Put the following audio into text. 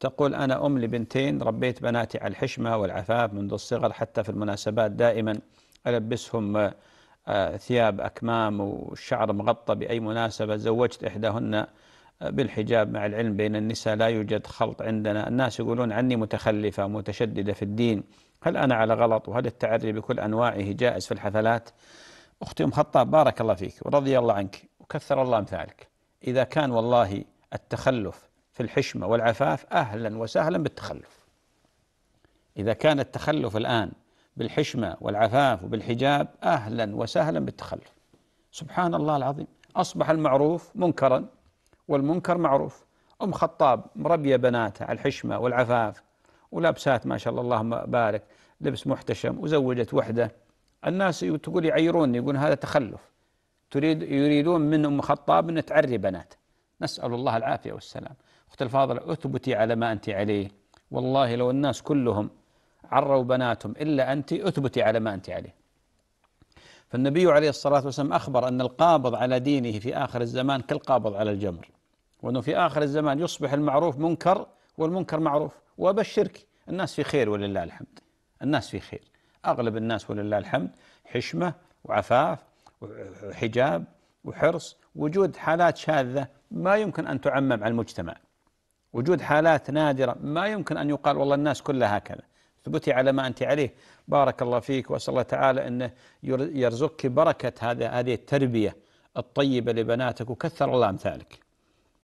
تقول أنا أم لبنتين ربيت بناتي على الحشمة والعفاف منذ الصغر حتى في المناسبات دائما ألبسهم آه، ثياب أكمام والشعر مغطى بأي مناسبة زوجت إحداهن آه، بالحجاب مع العلم بين النساء لا يوجد خلط عندنا الناس يقولون عني متخلفة متشددة في الدين هل أنا على غلط وهل التعري بكل أنواعه جائز في الحفلات أختي أم خطاب بارك الله فيك ورضي الله عنك وكثر الله أمثالك إذا كان والله التخلف في الحشمة والعفاف أهلا وسهلا بالتخلف إذا كان التخلف الآن بالحشمة والعفاف وبالحجاب أهلا وسهلا بالتخلف سبحان الله العظيم أصبح المعروف منكرا والمنكر معروف أم خطاب مربية بناتها على الحشمة والعفاف ولابسات ما شاء الله اللهم بارك لبس محتشم وزوجت وحده الناس تقول يعيروني يقول هذا تخلف تريد يريدون من ام خطاب ان تعري بنات نسأل الله العافية والسلام أخت الفاضلة أثبتي على ما أنت عليه والله لو الناس كلهم عروا بناتهم إلا أنت أثبتي على ما أنت عليه فالنبي عليه الصلاة والسلام أخبر أن القابض على دينه في آخر الزمان كالقابض على الجمر وأنه في آخر الزمان يصبح المعروف منكر والمنكر معروف وأبشرك الناس في خير ولله الحمد الناس في خير أغلب الناس ولله الحمد حشمة وعفاف وحجاب وحرص وجود حالات شاذة ما يمكن أن تعمم على المجتمع وجود حالات نادرة ما يمكن أن يقال والله الناس كلها هكذا اثبتي على ما أنت عليه بارك الله فيك وأسأل الله تعالى أنه يرزقك بركة هذه التربية الطيبة لبناتك وكثر الله أمثالك